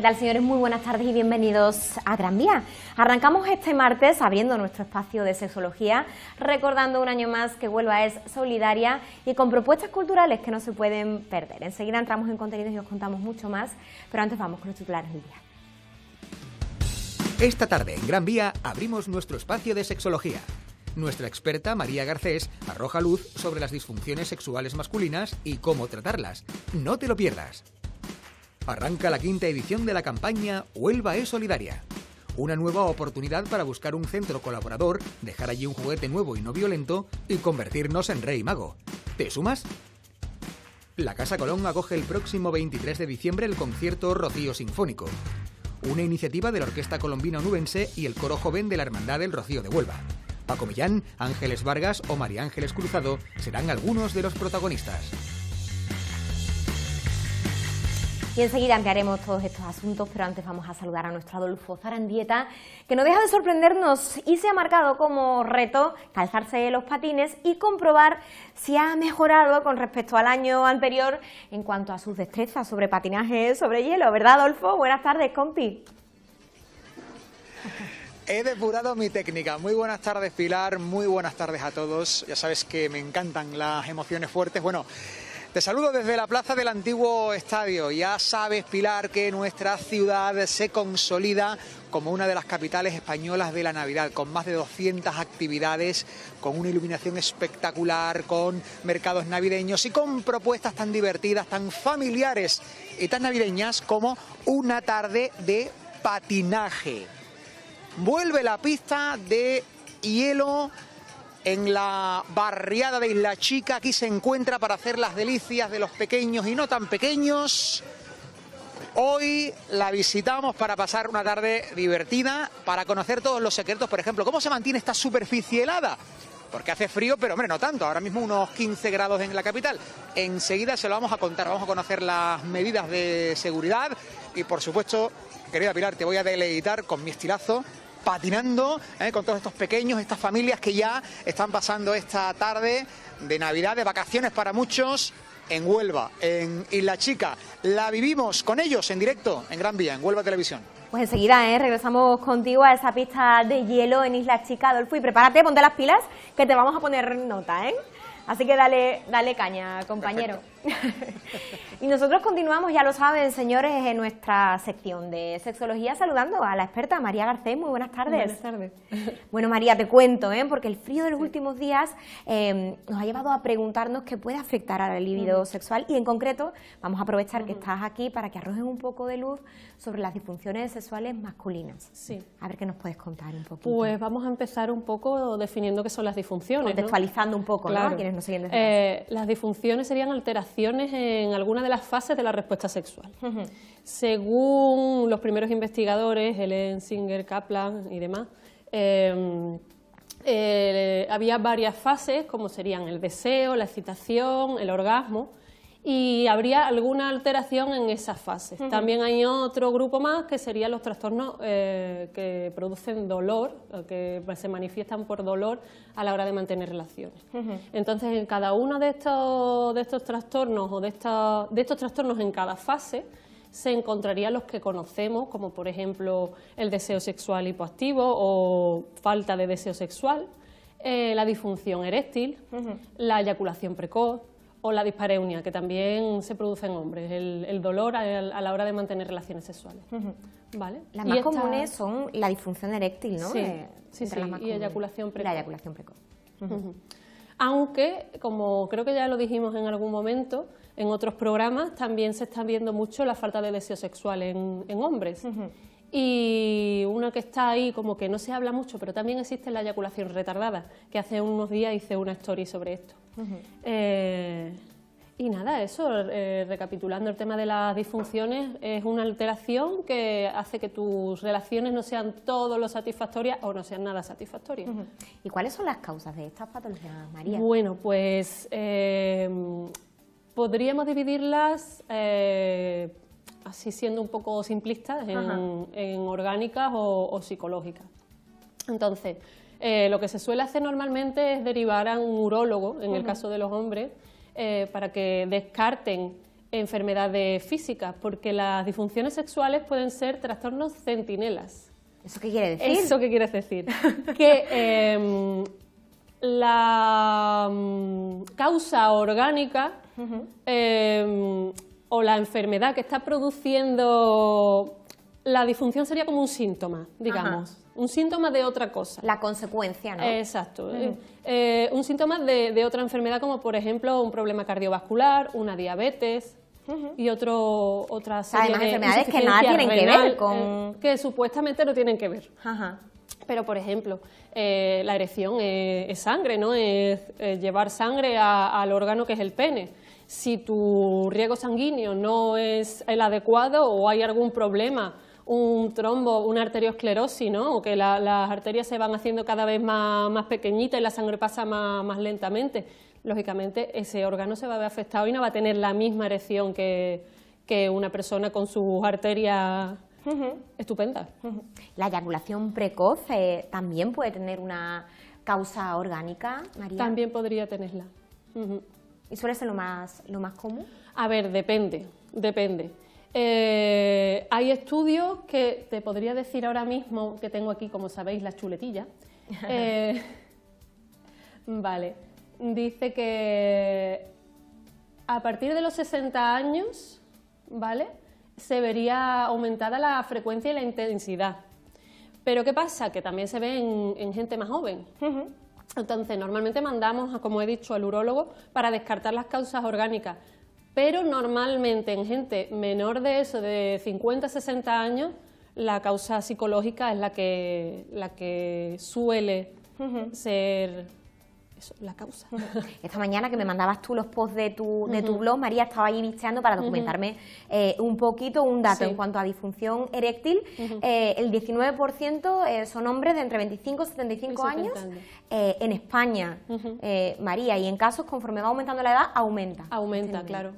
¿Qué tal, señores? Muy buenas tardes y bienvenidos a Gran Vía. Arrancamos este martes abriendo nuestro espacio de sexología, recordando un año más que Huelva es solidaria y con propuestas culturales que no se pueden perder. Enseguida entramos en contenidos y os contamos mucho más, pero antes vamos con los titulares del día. Esta tarde en Gran Vía abrimos nuestro espacio de sexología. Nuestra experta María Garcés arroja luz sobre las disfunciones sexuales masculinas y cómo tratarlas. No te lo pierdas. Arranca la quinta edición de la campaña Huelva es solidaria. Una nueva oportunidad para buscar un centro colaborador, dejar allí un juguete nuevo y no violento y convertirnos en rey mago. ¿Te sumas? La Casa Colón acoge el próximo 23 de diciembre el concierto Rocío Sinfónico, una iniciativa de la Orquesta Colombina Nubense y el Coro Joven de la Hermandad del Rocío de Huelva. Paco Millán, Ángeles Vargas o María Ángeles Cruzado serán algunos de los protagonistas. ...y enseguida ampliaremos todos estos asuntos, pero antes vamos a saludar a nuestro Adolfo Zarandieta, que no deja de sorprendernos y se ha marcado como reto calzarse los patines y comprobar si ha mejorado con respecto al año anterior en cuanto a sus destrezas sobre patinaje sobre hielo. ¿Verdad, Adolfo? Buenas tardes, compi. He depurado mi técnica. Muy buenas tardes, Pilar. Muy buenas tardes a todos. Ya sabes que me encantan las emociones fuertes. Bueno, te saludo desde la plaza del antiguo estadio. Ya sabes, Pilar, que nuestra ciudad se consolida como una de las capitales españolas de la Navidad, con más de 200 actividades, con una iluminación espectacular, con mercados navideños y con propuestas tan divertidas, tan familiares y tan navideñas como una tarde de patinaje. Vuelve la pista de hielo en la barriada de Isla Chica. Aquí se encuentra para hacer las delicias de los pequeños y no tan pequeños. Hoy la visitamos para pasar una tarde divertida, para conocer todos los secretos, por ejemplo, cómo se mantiene esta superficie helada. Porque hace frío, pero hombre, no tanto. Ahora mismo unos 15 grados en la capital. Enseguida se lo vamos a contar. Vamos a conocer las medidas de seguridad. Y por supuesto, querida Pilar, te voy a deleitar con mi estilazo patinando eh, con todos estos pequeños, estas familias que ya están pasando esta tarde de Navidad, de vacaciones para muchos en Huelva, en Isla Chica. La vivimos con ellos en directo en Gran Vía, en Huelva Televisión. Pues enseguida eh, regresamos contigo a esa pista de hielo en Isla Chica, Adolfo. Y prepárate, ponte las pilas, que te vamos a poner nota, ¿eh? Así que dale, dale caña, compañero. Y nosotros continuamos, ya lo saben, señores, en nuestra sección de sexología, saludando a la experta María Garcés. Muy buenas tardes. Buenas tardes. Bueno, María, te cuento, ¿eh? porque el frío de los últimos días eh, nos ha llevado a preguntarnos qué puede afectar al libido sexual y, en concreto, vamos a aprovechar que estás aquí para que arrojen un poco de luz sobre las disfunciones sexuales masculinas. Sí. A ver qué nos puedes contar un poquito. Pues vamos a empezar un poco definiendo qué son las disfunciones. Contextualizando un poco, claro. Eh, las disfunciones serían alteraciones en alguna de las fases de la respuesta sexual. Según los primeros investigadores, Helen Singer, Kaplan y demás, em, eh, había varias fases, como serían el deseo, la excitación, el orgasmo, y habría alguna alteración en esas fases. También hay otro grupo más que serían los trastornos eh, que producen dolor, que se manifiestan por dolor a la hora de mantener relaciones. Entonces, en cada uno de estos, trastornos o de, de estos trastornos en cada fase, se encontrarían los que conocemos, como por ejemplo el deseo sexual hipoactivo o falta de deseo sexual, eh, la disfunción eréctil, la eyaculación precoz, o la dispareunia, que también se produce en hombres, el, dolor a, la hora de mantener relaciones sexuales. ¿Vale? Las más comunes son la disfunción eréctil, ¿no? Sí, sí, y eyaculación precoz. La eyaculación precoz. Aunque, como creo que ya lo dijimos en algún momento, en otros programas también se está viendo mucho la falta de deseo sexual en, en hombres. Y una que está ahí, como que no se habla mucho, pero también existe la eyaculación retardada, que hace unos días hice una story sobre esto. Eh, y nada, eso, eh, recapitulando el tema de las disfunciones, es una alteración que hace que tus relaciones no sean todo lo satisfactorias o no sean nada satisfactorias. ¿Y cuáles son las causas de estas patologías, María? Bueno, pues eh, podríamos dividirlas, así siendo un poco simplistas, en, orgánicas o, o psicológicas. Entonces, eh, lo que se suele hacer normalmente es derivar a un urólogo, en el caso de los hombres, eh, para que descarten enfermedades físicas, porque las disfunciones sexuales pueden ser trastornos centinelas. ¿Eso qué quiere decir? ¿Eso qué quiere decir? que em, la mm, causa orgánica em, o la enfermedad que está produciendo la disfunción sería como un síntoma, digamos un síntoma de otra cosa. La consecuencia, ¿no? Exacto. Mm. Eh, un síntoma de, otra enfermedad como por ejemplo un problema cardiovascular, una diabetes y otro, otra enfermedades que nada tienen que ver con... Eh, que supuestamente no tienen que ver. Pero, por ejemplo, eh, la erección es, sangre, ¿no? Es, llevar sangre al órgano que es el pene. Si tu riego sanguíneo no es el adecuado o hay algún problema un trombo, una arteriosclerosis, ¿no? O que las arterias se van haciendo cada vez más, pequeñitas y la sangre pasa más, lentamente. Lógicamente, ese órgano se va a ver afectado y no va a tener la misma erección que, que una persona con sus arterias estupendas. La eyaculación precoz eh, también puede tener una causa orgánica, María. También podría tenerla. ¿Y suele ser lo más, lo más común? A ver, depende, depende. Eh, hay estudios que te podría decir ahora mismo, que tengo aquí, como sabéis, la chuletilla. Eh, vale, dice que a partir de los 60 años, ¿vale? Se vería aumentada la frecuencia y la intensidad. Pero ¿qué pasa? Que también se ve en, gente más joven. Entonces, normalmente mandamos, como he dicho, al urólogo para descartar las causas orgánicas, pero normalmente en gente menor de eso, de 50, 60 años, la causa psicológica es la que, la que suele ser eso, la causa. Esta mañana que me mandabas tú los posts de tu, de blog, María estaba ahí visteando para documentarme eh, un poquito, un dato en cuanto a disfunción eréctil. Eh, el 19% eh, son hombres de entre 25 y 75 años en España, María, y en casos conforme va aumentando la edad, aumenta. Aumenta, claro.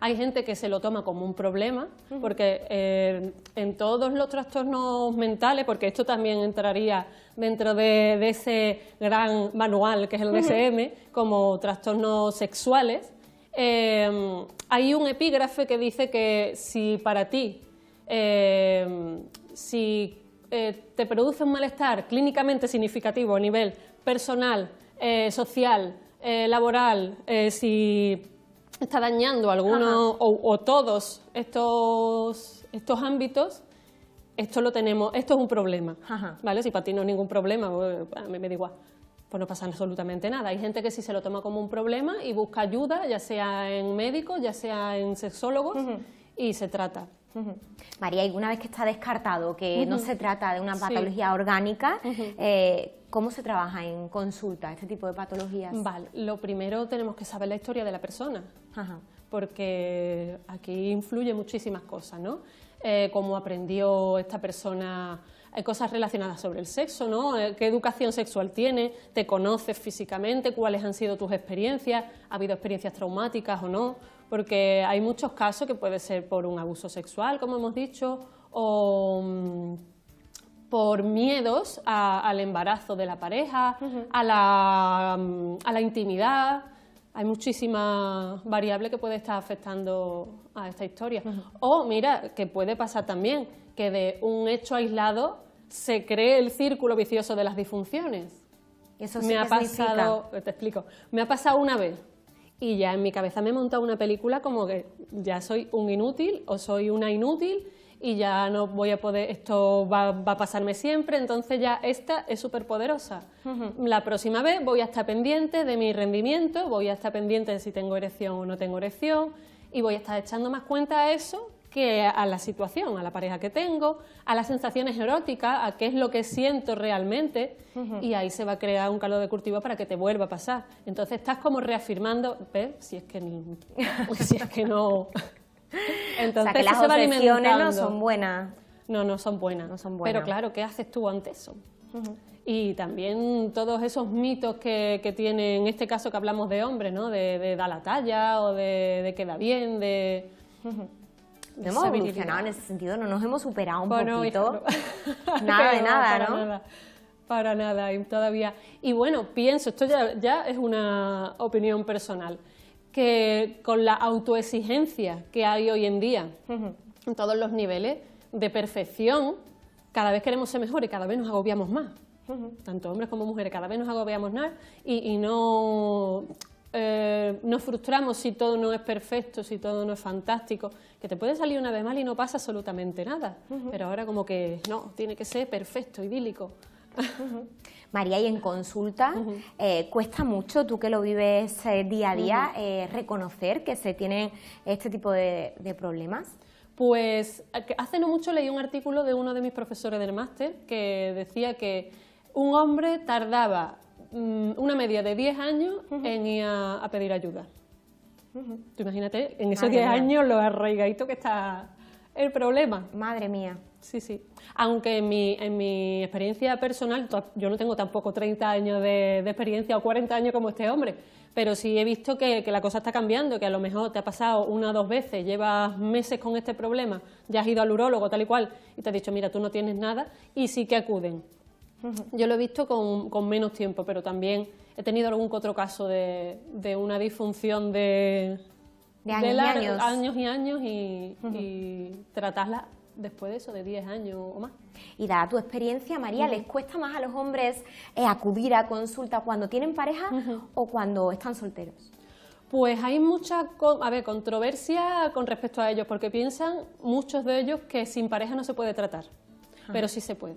Hay gente que se lo toma como un problema, porque eh, en todos los trastornos mentales, porque esto también entraría dentro de, ese gran manual que es el DSM, como trastornos sexuales, em, hay un epígrafe que dice que si para ti, em, si eh, te produce un malestar clínicamente significativo a nivel personal, eh, social, laboral, si está dañando algunos o, todos estos, estos ámbitos, esto lo tenemos, esto es un problema. ¿Vale? Si para ti no es ningún problema, pues, a me da igual. Pues no pasa absolutamente nada. Hay gente que sí se lo toma como un problema y busca ayuda, ya sea en médicos, ya sea en sexólogos, y se trata. María, y una vez que está descartado que no se trata de una patología orgánica, eh, ¿cómo se trabaja en consulta este tipo de patologías? Vale, lo primero tenemos que saber la historia de la persona, porque aquí influye muchísimas cosas, ¿no? Eh, cómo aprendió esta persona hay eh, cosas relacionadas sobre el sexo, ¿no? ¿Qué educación sexual tiene? ¿Te conoces físicamente? ¿Cuáles han sido tus experiencias? ¿Ha habido experiencias traumáticas o no? porque hay muchos casos que puede ser por un abuso sexual, como hemos dicho, o mm, por miedos al embarazo de la pareja, mm, a, la, intimidad. Hay muchísima variable que puede estar afectando a esta historia. O mira, que puede pasar también que de un hecho aislado se cree el círculo vicioso de las disfunciones. Eso sí me ha pasado, te explico, me ha pasado una vez y ya en mi cabeza me he montado una película como que ya soy un inútil o soy una inútil y ya no voy a poder, esto va, a pasarme siempre, entonces ya esta es súper poderosa. La próxima vez voy a estar pendiente de mi rendimiento, voy a estar pendiente de si tengo erección o no tengo erección y voy a estar echando más cuenta a eso que a la situación, a la pareja que tengo, a las sensaciones eróticas, a qué es lo que siento realmente, y ahí se va a crear un caldo de cultivo para que te vuelva a pasar. Entonces estás como reafirmando, ¿ves? Si es que, que no... Entonces, o sea, que las obsesiones no son buenas. No, no son buenas. No son buenas. Pero claro, ¿qué haces tú ante eso? Y también todos esos mitos que, tienen, en este caso que hablamos de hombre, ¿no? De, da la talla o de, queda bien, de no hemos evolucionado en ese sentido, no nos hemos superado un poquito. nada de nada, para ¿no? Nada, para nada, todavía. Y bueno, pienso, esto ya, es una opinión personal, que con la autoexigencia que hay hoy en día, en todos los niveles de perfección, cada vez queremos ser mejores y cada vez nos agobiamos más. Tanto hombres como mujeres, cada vez nos agobiamos más y, no eh, nos frustramos si todo no es perfecto, si todo no es fantástico que te puede salir una vez mal y no pasa absolutamente nada. Pero ahora como que no, tiene que ser perfecto, idílico. María, y en consulta, eh, cuesta mucho, tú que lo vives eh, día a día, eh, reconocer que se tienen este tipo de, problemas. Pues hace no mucho leí un artículo de uno de mis profesores del máster que decía que un hombre tardaba mm, una media de 10 años en ir a pedir ayuda. Tú imagínate, en esos 10 años lo arraigadito que está el problema. Madre mía. Sí, sí. Aunque en mi, en mi experiencia personal, yo no tengo tampoco 30 años de, experiencia o 40 años como este hombre, pero sí he visto que, la cosa está cambiando, que a lo mejor te ha pasado una o dos veces, llevas meses con este problema, ya has ido al urólogo tal y cual, y te has dicho, mira, tú no tienes nada, y sí que acuden. Yo lo he visto con menos tiempo, pero también he tenido algún otro caso de, una disfunción de, años, y años. y tratarla después de eso, de 10 años o más. Y dada tu experiencia, María, ¿les cuesta más a los hombres eh, acudir a consulta cuando tienen pareja o cuando están solteros? Pues hay mucha controversia con respecto a ellos, porque piensan muchos de ellos que sin pareja no se puede tratar, ah. pero sí se puede,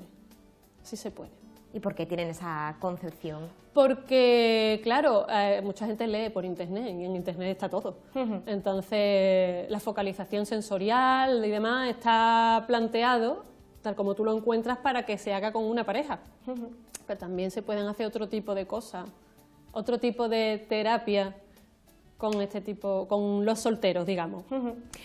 sí se puede. ¿Y por qué tienen esa concepción? Porque, claro, eh, mucha gente lee por internet y en internet está todo. Entonces, la focalización sensorial y demás está planteado tal como tú lo encuentras para que se haga con una pareja. Pero también se pueden hacer otro tipo de cosas, otro tipo de terapia con este tipo, con los solteros, digamos.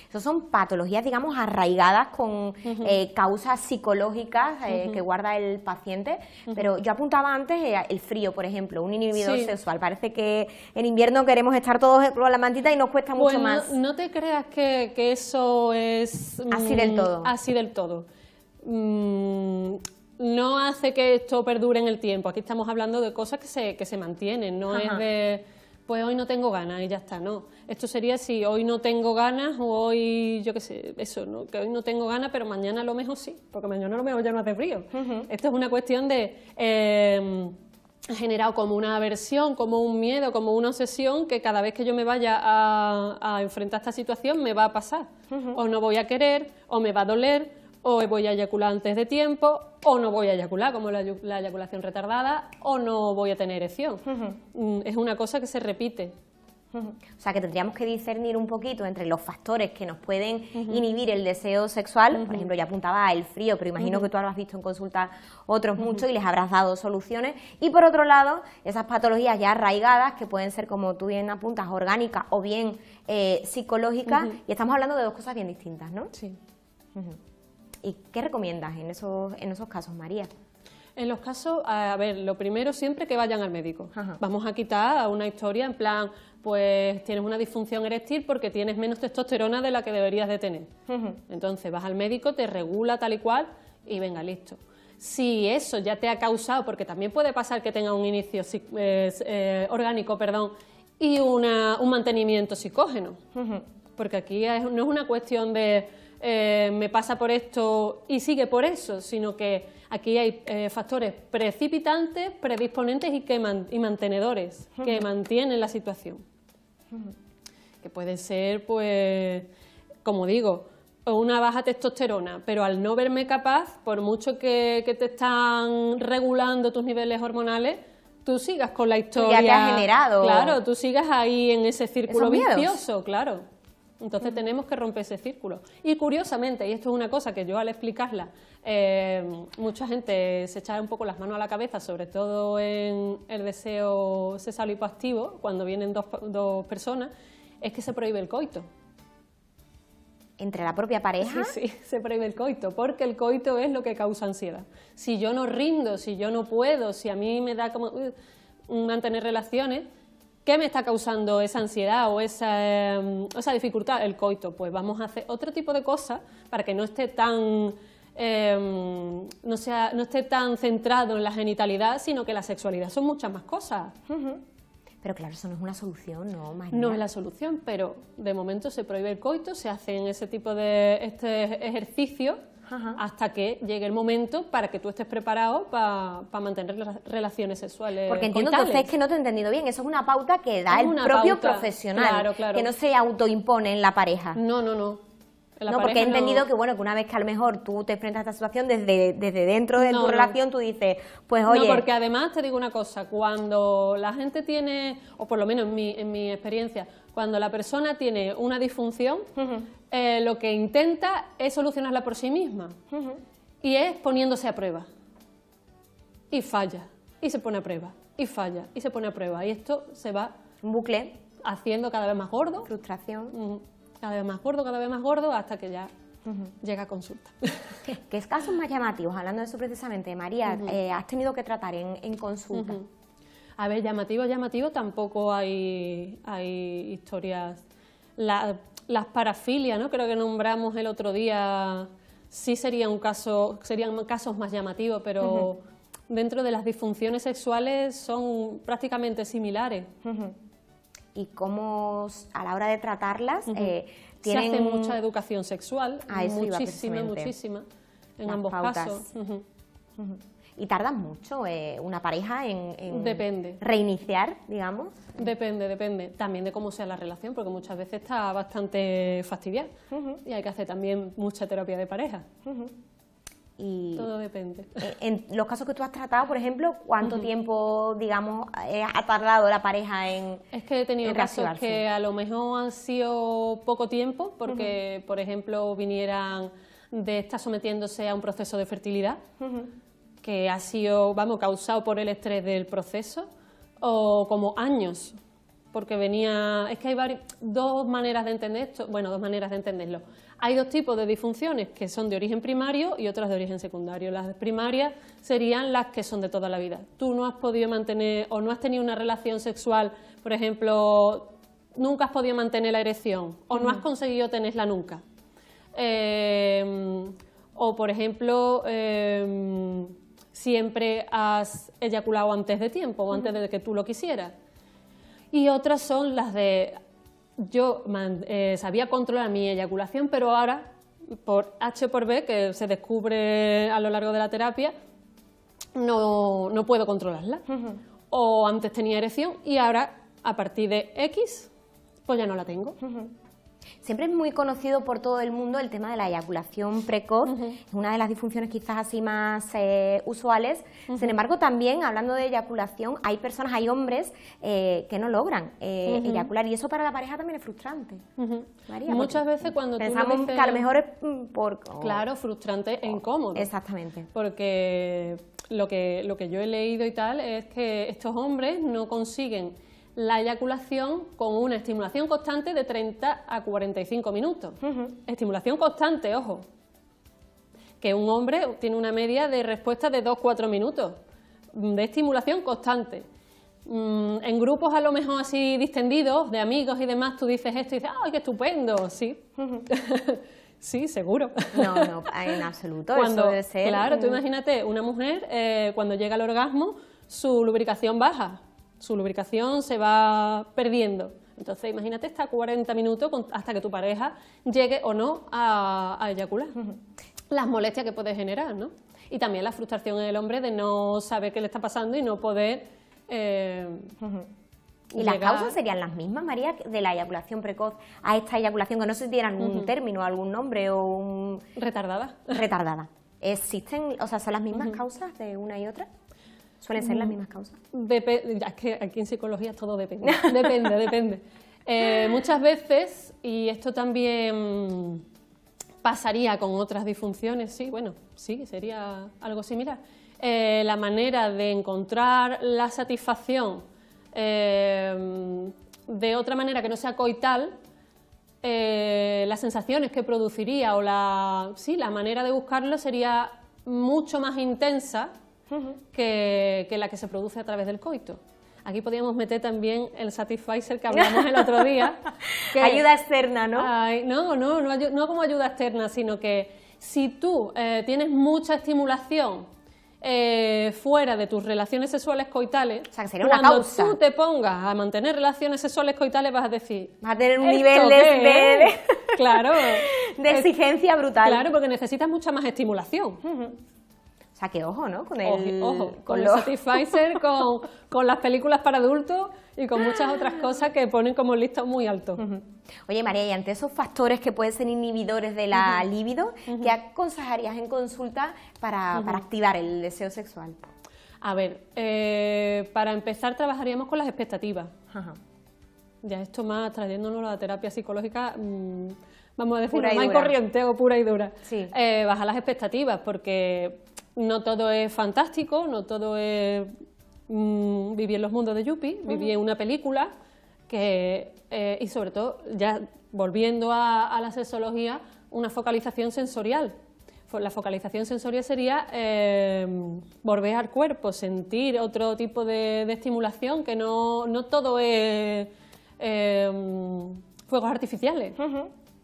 Esas son patologías, digamos, arraigadas con eh, causas psicológicas eh, que guarda el paciente. Pero yo apuntaba antes eh, el frío, por ejemplo, un inhibidor sexual. Parece que en invierno queremos estar todos en la mantita y nos cuesta pues mucho más. No, te creas que, eso es mm, así del todo. Así del todo. Mm, no hace que esto perdure en el tiempo. Aquí estamos hablando de cosas que se, que se mantienen, no es de pues hoy no tengo ganas y ya está, no. Esto sería si hoy no tengo ganas o hoy, yo qué sé, eso, ¿no? Que hoy no tengo ganas, pero mañana a lo mejor sí, porque mañana a lo mejor ya no hace frío. Esto es una cuestión de... Eh, generado como una aversión, como un miedo, como una obsesión que cada vez que yo me vaya a, a enfrentar esta situación me va a pasar. O no voy a querer, o me va a doler, o voy a eyacular antes de tiempo, o no voy a eyacular, como la, eyaculación retardada, o no voy a tener erección. Mm, es una cosa que se repite. O sea que tendríamos que discernir un poquito entre los factores que nos pueden inhibir el deseo sexual. Por ejemplo, ya apuntaba el frío, pero imagino que tú lo has visto en consulta otros muchos y les habrás dado soluciones. Y por otro lado, esas patologías ya arraigadas que pueden ser, como tú bien apuntas, orgánicas o bien eh, psicológicas. Y estamos hablando de dos cosas bien distintas, ¿no? Sí. ¿Y qué recomiendas en esos, en esos casos, María? En los casos, a ver, lo primero siempre que vayan al médico. Vamos a quitar una historia en plan, pues tienes una disfunción eréctil porque tienes menos testosterona de la que deberías de tener. Entonces vas al médico, te regula tal y cual y venga, listo. Si eso ya te ha causado, porque también puede pasar que tenga un inicio eh, eh, orgánico, perdón, y una, un mantenimiento psicógeno, porque aquí no es una cuestión de eh, me pasa por esto y sigue por eso, sino que aquí hay eh, factores precipitantes, predisponentes y, que y mantenedores que mantienen la situación. Que puede ser, pues, como digo, una baja testosterona, pero al no verme capaz, por mucho que, te están regulando tus niveles hormonales, tú sigas con la historia. Ya te generado. Claro, tú sigas ahí en ese círculo vicioso, claro. Entonces tenemos que romper ese círculo. Y curiosamente, y esto es una cosa que yo al explicarla, eh, mucha gente se echa un poco las manos a la cabeza, sobre todo en el deseo sexual hipoactivo, cuando vienen dos, dos personas, es que se prohíbe el coito. ¿Entre la propia pareja? Sí, sí, se prohíbe el coito, porque el coito es lo que causa ansiedad. Si yo no rindo, si yo no puedo, si a mí me da como uh, mantener relaciones, ¿Qué me está causando esa ansiedad o em, esa, dificultad? El coito. Pues vamos a hacer otro tipo de cosas para que no esté tan em, no, sea, no esté tan centrado en la genitalidad, sino que la sexualidad son muchas más cosas. Pero claro, eso no es una solución, ¿no? No es la solución, pero de momento se prohíbe el coito, se hacen ese tipo de este ejercicio hasta que llegue el momento para que tú estés preparado para mantener mantener relaciones sexuales. Porque entiendo que no te he entendido bien, eso es una pauta que da el propio profesional, que no se autoimpone en la pareja. No, no, no. no, porque he entendido que bueno, que una vez que a lo mejor tú te enfrentas a esta situación desde, desde dentro de tu relación, tú dices, pues oye. No, porque además te digo una cosa, cuando la gente tiene, o por lo menos en mi, en mi experiencia, cuando la persona tiene una disfunción, eh, lo que intenta es solucionarla por sí misma. Y es poniéndose a prueba. Y falla. Y se pone a prueba. Y falla. Y se pone a prueba. Y esto se va. bucle. Haciendo cada vez más gordo. Frustración. Cada vez más gordo, cada vez más gordo, hasta que ya llega a consulta. ¿Qué casos más llamativos? Hablando de eso precisamente, María, eh, has tenido que tratar en consulta. A ver, llamativo, llamativo, tampoco hay, historias. las parafilias, ¿no? Creo que nombramos el otro día, sí sería un caso, serían casos más llamativos, pero dentro de las disfunciones sexuales son prácticamente similares. Y cómo a la hora de tratarlas eh, Se hace mucha educación sexual, ah, muchísima, muchísima, en ambos casos. ¿Y tarda mucho eh, una pareja en, reiniciar, digamos? Depende, depende. También de cómo sea la relación, porque muchas veces está bastante fastidiada y hay que hacer también mucha terapia de pareja. Y Todo depende. E, en los casos que tú has tratado, por ejemplo, ¿cuánto tiempo, digamos, eh, ha tardado la pareja en Es que he tenido casos que a lo mejor han sido poco tiempo, porque, por ejemplo, vinieran de estar sometiéndose a un proceso de fertilidad que ha sido, vamos, causado por el estrés del proceso, o como años, porque venía, es que hay dos maneras de entender esto, bueno, dos maneras de entenderlo. Hay dos tipos de disfunciones que son de origen primario y otras de origen secundario. Las primarias serían las que son de toda la vida. Tú no has podido mantener o no has tenido una relación sexual, por ejemplo, nunca has podido mantener la erección o no has conseguido tenerla nunca. Em, o, por ejemplo, em, siempre has eyaculado antes de tiempo o antes de que tú lo quisieras. Y otras son las de yo eh, sabía controlar mi eyaculación, pero ahora, por H por B, que se descubre a lo largo de la terapia, no, puedo controlarla. O antes tenía erección y ahora, a partir de X, pues ya no la tengo. Siempre es muy conocido por todo el mundo el tema de la eyaculación precoz, es una de las disfunciones quizás así más eh, usuales. Sin embargo, también hablando de eyaculación, hay personas, hay hombres eh, que no logran eh, eyacular y eso para la pareja también es frustrante. María, Muchas veces cuando pensamos que a lo mejor es mm, por... Oh. claro, frustrante en e oh, incómodo. Exactamente. Porque lo que, lo que yo he leído y tal es que estos hombres no consiguen la eyaculación con una estimulación constante de 30 a 45 minutos. Estimulación constante, ojo. Que un hombre tiene una media de respuesta de 2-4 minutos de estimulación constante. Mm, en grupos a lo mejor así distendidos, de amigos y demás, tú dices esto y dices, ¡ay, qué estupendo! Sí. Sí, seguro. No, no, en absoluto. eso debe ser. Claro, tú imagínate, una mujer eh, cuando llega al orgasmo, su lubricación baja su lubricación se va perdiendo. Entonces, imagínate está 40 minutos hasta que tu pareja llegue o no a, eyacular. Las molestias que puede generar, ¿no? Y también la frustración en el hombre de no saber qué le está pasando y no poder. Eh, ¿Y las causas serían las mismas, María, de la eyaculación precoz a esta eyaculación que no se dieran un término, algún nombre o un. Retardada. Retardada. ¿Existen, o sea, son las mismas causas de una y otra? ¿Suelen ser las mm. mismas causas? es que aquí en psicología todo depende. depende, depende. Eh, muchas veces, y esto también pasaría con otras disfunciones, sí, bueno, sí, sería algo similar. Eh, la manera de encontrar la satisfacción eh, de otra manera que no sea coital, las sensaciones que produciría o la, sí, la manera de buscarlo sería mucho más intensa que, la que se produce a través del coito. Aquí podríamos meter también el Satisficer que hablamos el otro día. Que, ayuda externa, ¿no? no, no, no, como ayuda externa, sino que si tú eh, tienes mucha estimulación eh, fuera de tus relaciones sexuales coitales, o sea, sería una cuando causa. tú te pongas a mantener relaciones sexuales coitales vas a decir... Vas a tener un nivel de... claro. De exigencia brutal. Claro, porque necesitas mucha más estimulación. O sea, que ojo, ¿no? Con el, ojo, con, el con, las películas para adultos y con muchas otras cosas que ponen como listo muy alto. Oye, María, y ante esos factores que pueden ser inhibidores de la libido, ¿qué aconsejarías en consulta para, activar el deseo sexual? A ver, eh, para empezar trabajaríamos con las expectativas. Ya esto más trayéndonos la terapia psicológica... Mm, vamos a decir, más corriente o pura y dura. Eh, bajar las expectativas, porque no todo es fantástico, no todo es mm, vivir en los mundos de Yuppie, vivir en una película que, eh, y sobre todo, ya volviendo a, la sexología, una focalización sensorial. La focalización sensorial sería eh, volver al cuerpo, sentir otro tipo de, estimulación, que no, todo es em, fuegos artificiales.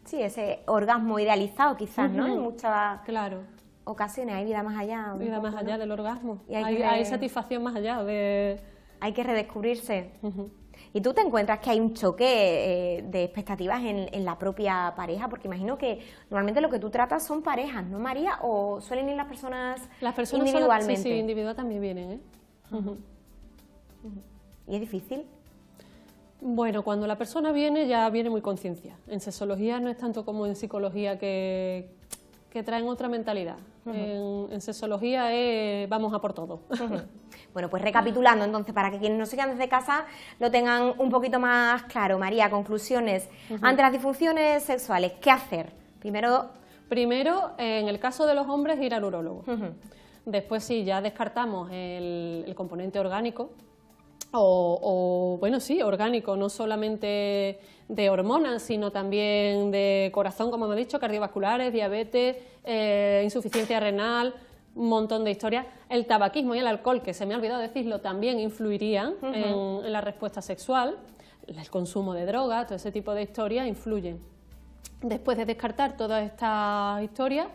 Sí, ese orgasmo idealizado quizás, ¿no? mucha... Claro ocasiones hay vida más allá. Vida más allá del orgasmo. hay, satisfacción más allá de... Hay que redescubrirse. Y tú te encuentras que hay un choque eh, de expectativas en, la propia pareja, porque imagino que normalmente lo que tú tratas son parejas, ¿no, María? ¿O suelen ir las personas, las personas individualmente? sí, sí, también vienen, ¿eh? ¿Y es difícil? Bueno, cuando la persona viene ya viene muy conciencia. En sexología no es tanto como en psicología que, que traen otra mentalidad. en, sexología vamos a por todo. Bueno, pues recapitulando entonces, para que quienes nos sigan desde casa lo tengan un poquito más claro. María, conclusiones. Ante las disfunciones sexuales, ¿qué hacer? Primero... Primero, en el caso de los hombres, ir al urólogo. Después, si ya descartamos el componente orgánico, o, bueno, sí, orgánico, no solamente de hormonas, sino también de corazón, como hemos dicho, cardiovasculares, diabetes, eh, insuficiencia renal, un montón de historias. El tabaquismo y el alcohol, que se me ha olvidado decirlo, también influirían en, en, la respuesta sexual. El consumo de drogas, todo ese tipo de historias influyen. Después de descartar todas estas historias,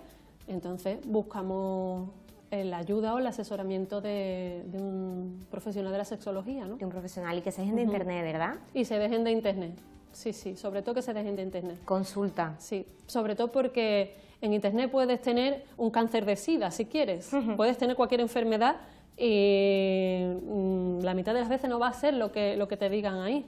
entonces buscamos la ayuda o el asesoramiento de, un profesional de la sexología, ¿no? De un profesional y que se dejen de internet, ¿verdad? Y se dejen de internet, sí, sí, sobre todo que se dejen de internet. Consulta. Sí, sobre todo porque en internet puedes tener un cáncer de sida, si quieres, puedes tener cualquier enfermedad y mm, la mitad de las veces no va a ser lo que, lo que te digan ahí.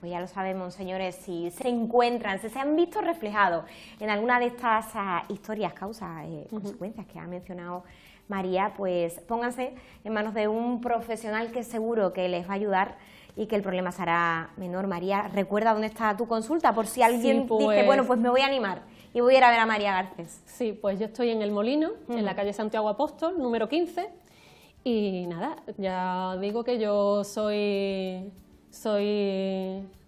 Pues ya lo sabemos, señores, si se encuentran, si se han visto reflejados en alguna de estas ah, historias, causas, eh, consecuencias que ha mencionado María, pues pónganse en manos de un profesional que seguro que les va a ayudar y que el problema será menor. María, recuerda dónde está tu consulta por si alguien dice, pues. bueno, pues me voy a animar y voy a ir a ver a María Garcés. Sí, pues yo estoy en El Molino, en la calle Santiago Apóstol, número 15. Y nada, ya digo que yo soy soy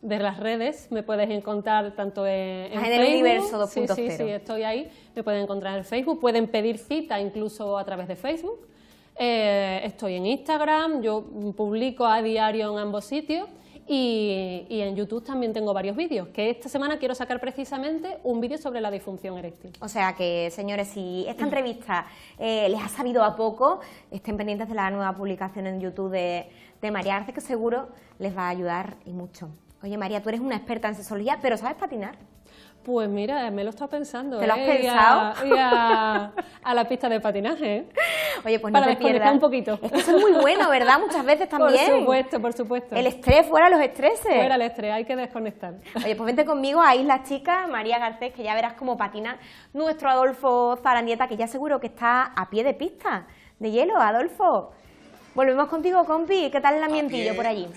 de las redes, me puedes encontrar tanto en, Facebook... en el universo Sí, sí, estoy ahí, me pueden encontrar en Facebook, pueden pedir cita incluso a través de Facebook. Eh, estoy en Instagram, yo publico a diario en ambos sitios y, en YouTube también tengo varios vídeos, que esta semana quiero sacar precisamente un vídeo sobre la disfunción eréctil. O sea que, señores, si esta entrevista eh, les ha sabido a poco, estén pendientes de la nueva publicación en YouTube de, María Arce, que seguro les va a ayudar y mucho. Oye, María, tú eres una experta en sexología, pero ¿sabes patinar? Pues mira, me lo estaba pensando. ¿Te lo has eh, pensado? Y, a, a, la pista de patinaje. Oye, pues no te un poquito. eso es muy bueno, ¿verdad? Muchas veces también. Por supuesto, por supuesto. El estrés, fuera los estreses. Fuera el estrés, hay que desconectar. Oye, pues vente conmigo a Isla Chica, María Garcés, que ya verás cómo patina nuestro Adolfo Zarandieta, que ya seguro que está a pie de pista de hielo, Adolfo. Volvemos contigo, compi. ¿Qué tal el ambientillo por allí?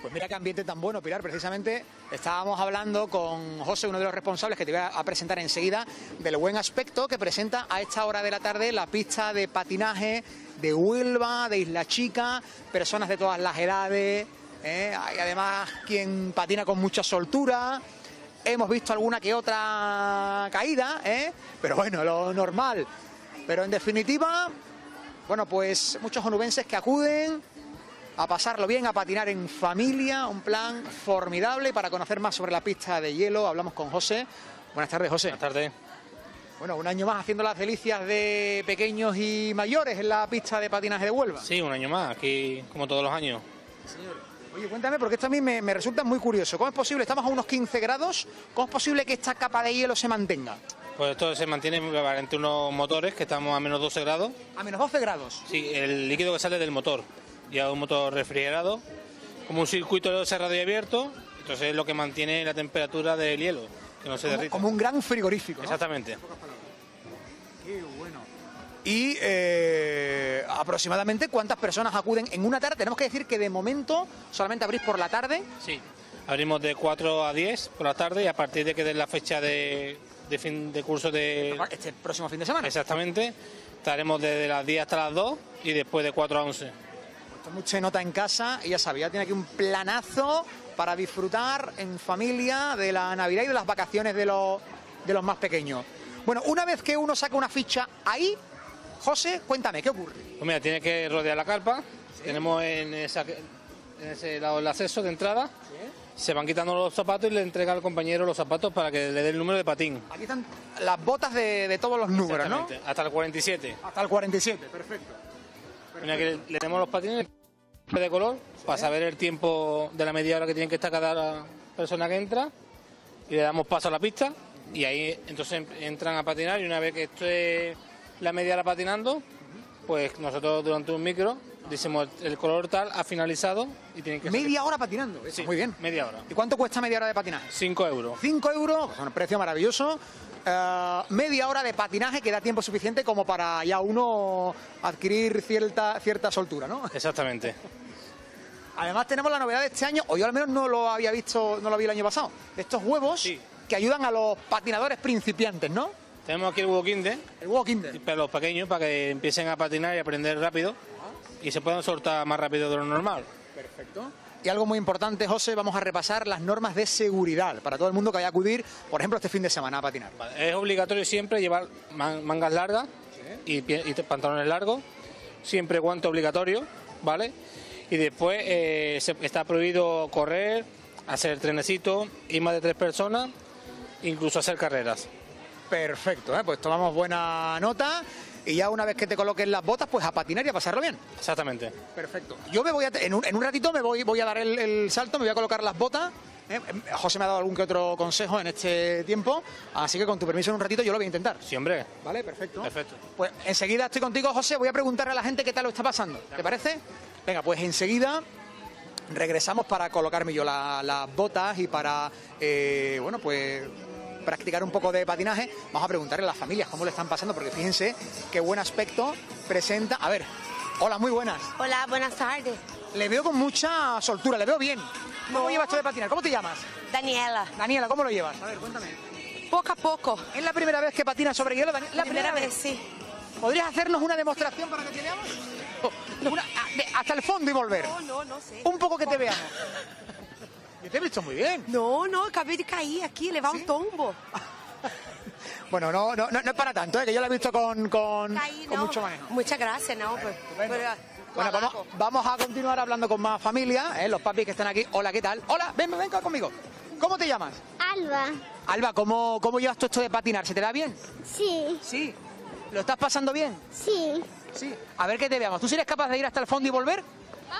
Pues mira qué ambiente tan bueno, Pilar. Precisamente estábamos hablando con José, uno de los responsables que te voy a presentar enseguida, del buen aspecto que presenta a esta hora de la tarde la pista de patinaje de Huelva, de Isla Chica, personas de todas las edades. ¿eh? Hay además quien patina con mucha soltura. Hemos visto alguna que otra caída, ¿eh? pero bueno, lo normal. Pero en definitiva, bueno, pues muchos onubenses que acuden, a pasarlo bien, a patinar en familia, un plan formidable. Para conocer más sobre la pista de hielo, hablamos con José. Buenas tardes, José. Buenas tardes. Bueno, un año más haciendo las delicias de pequeños y mayores en la pista de patinaje de Huelva. Sí, un año más, aquí como todos los años. Oye, cuéntame, porque esto a mí me, me, resulta muy curioso. ¿Cómo es posible? Estamos a unos 15 grados. ¿Cómo es posible que esta capa de hielo se mantenga? Pues esto se mantiene mediante unos motores que estamos a menos 12 grados. ¿A menos 12 grados? Sí, el líquido que sale del motor lleva un motor refrigerado, como un circuito cerrado y abierto, entonces es lo que mantiene la temperatura del hielo, que no se como, Como un gran frigorífico. Exactamente. Y eh, aproximadamente cuántas personas acuden en una tarde. Tenemos que decir que de momento solamente abrís por la tarde. Sí, abrimos de 4 a 10 por la tarde y a partir de que de la fecha de, de fin de curso de... Este próximo fin de semana. Exactamente. Estaremos desde las 10 hasta las 2 y después de 4 a 11 mucho nota en casa y ya sabía, tiene aquí un planazo para disfrutar en familia de la Navidad y de las vacaciones de los, de los más pequeños. Bueno, una vez que uno saca una ficha ahí, José, cuéntame, ¿qué ocurre? Pues mira, tiene que rodear la carpa. Tenemos en, ese lado el acceso de entrada. Se van quitando los zapatos y le entrega al compañero los zapatos para que le dé el número de patín. Aquí están las botas de, todos los números, ¿no? Hasta el 47. Hasta el 47, perfecto. Mira, que le, tenemos los patines de color para saber el tiempo de la media hora que tienen que estar cada persona que entra y le damos paso a la pista y ahí entonces entran a patinar y una vez que esté la media hora patinando, pues nosotros durante un micro decimos el color tal ha finalizado y tienen que... Media hora patinando, sí, muy bien. Media hora. ¿Y cuánto cuesta media hora de patinar? 5 euros. 5 euros, pues, un precio maravilloso eh, media hora de patinaje que da tiempo suficiente como para ya uno adquirir cierta, cierta soltura, ¿no? Exactamente. Además tenemos la novedad de este año, o yo al menos no lo había visto, no lo vi el año pasado, estos huevos que ayudan a los patinadores principiantes, ¿no? Tenemos aquí el huevo kinder. El huevo kinder. Para los pequeños, para que empiecen a patinar y aprender rápido. Y se puedan soltar más rápido de lo normal. Perfecto. Y algo muy importante, José, vamos a repasar las normas de seguridad para todo el mundo que vaya a acudir, por ejemplo, este fin de semana a patinar. Es obligatorio siempre llevar mangas largas y, pantalones largos, siempre guante obligatorio, ¿vale? Y después eh, está prohibido correr, hacer trenecito, y más de tres personas, incluso hacer carreras. Perfecto, ¿eh? pues tomamos buena nota y ya una vez que te coloquen las botas, pues a patinar y a pasarlo bien. Exactamente. Perfecto. Yo me voy a, en, un, ratito me voy, voy a dar el, salto, me voy a colocar las botas. ¿eh? Eh, José me ha dado algún que otro consejo en este tiempo, así que con tu permiso en un ratito yo lo voy a intentar. Sí, hombre. Vale, perfecto. Perfecto. Pues enseguida estoy contigo, José. Voy a preguntar a la gente qué tal lo está pasando. ¿Te parece? Venga, pues enseguida regresamos para colocarme yo las botas y para, eh, bueno, pues practicar un poco de patinaje, vamos a preguntarle a las familias cómo le están pasando, porque fíjense qué buen aspecto presenta. A ver, hola, muy buenas. Hola, buenas tardes. Le veo con mucha soltura, le veo bien. ¿Cómo no. llevas tú de patinar? ¿Cómo te llamas? Daniela. Daniela, ¿cómo lo llevas? A ver, cuéntame. Poco a poco. ¿Es la primera vez que patinas sobre hielo, La, primera, vez, sí. ¿Podrías hacernos una demostración para que te veamos? hasta el fondo y volver. No, no, no sé. Un poco que te veamos. Yo te he visto muy bien. No, no, acabé de caí aquí, le va un tombo. Bueno, no, no, no, es para tanto, ¿eh? que yo lo he visto con, mucho manejo. Muchas gracias, no, pues, bueno, vamos, a continuar hablando con más familia, ¿eh? los papis que están aquí. Hola, ¿qué tal? Hola, ven, ven conmigo. ¿Cómo te llamas? Alba. Alba, ¿cómo, ¿cómo llevas tú esto de patinar? ¿Se te da bien? Sí. ¿Sí? ¿Lo estás pasando bien? Sí. Sí. A ver qué te veamos. ¿Tú eres capaz de ir hasta el fondo y volver?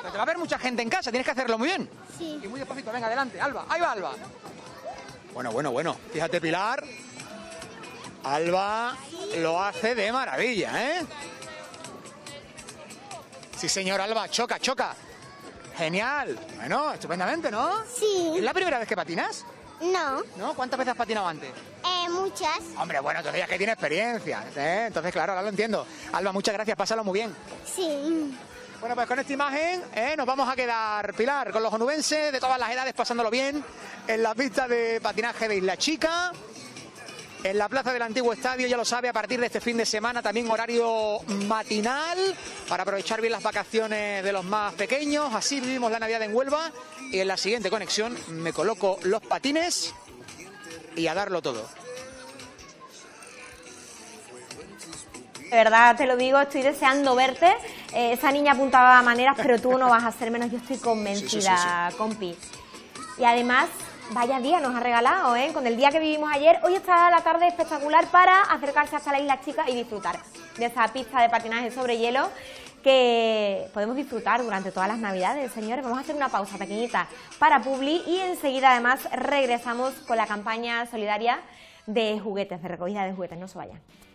Pero te va a ver mucha gente en casa, tienes que hacerlo muy bien. Sí. Y muy despacito, venga, adelante, Alba, ahí va Alba. Bueno, bueno, bueno, fíjate Pilar, Alba lo hace de maravilla, ¿eh? Sí, señor Alba, choca, choca. Genial. Bueno, estupendamente, ¿no? Sí. ¿Es la primera vez que patinas? No. ¿No? ¿Cuántas veces has patinado antes? Eh, muchas. Hombre, bueno, todavía ya que tiene experiencia, ¿eh? Entonces, claro, ahora lo entiendo. Alba, muchas gracias, pásalo muy bien. Sí. Bueno, pues con esta imagen eh, nos vamos a quedar, Pilar, con los onubenses de todas las edades pasándolo bien en la pista de patinaje de Isla Chica. En la plaza del antiguo estadio, ya lo sabe, a partir de este fin de semana también horario matinal para aprovechar bien las vacaciones de los más pequeños. Así vivimos la Navidad en Huelva y en la siguiente conexión me coloco los patines y a darlo todo. De verdad, te lo digo, estoy deseando verte. Eh, esa niña apuntaba a maneras, pero tú no vas a ser menos. Yo estoy convencida, compi. Y además, vaya día nos ha regalado, ¿eh? Con el día que vivimos ayer, hoy está la tarde espectacular para acercarse hasta la isla chica y disfrutar de esa pista de patinaje sobre hielo que podemos disfrutar durante todas las navidades, señores. Vamos a hacer una pausa pequeñita para Publi y enseguida además regresamos con la campaña solidaria de juguetes, de recogida de juguetes. No se vayan.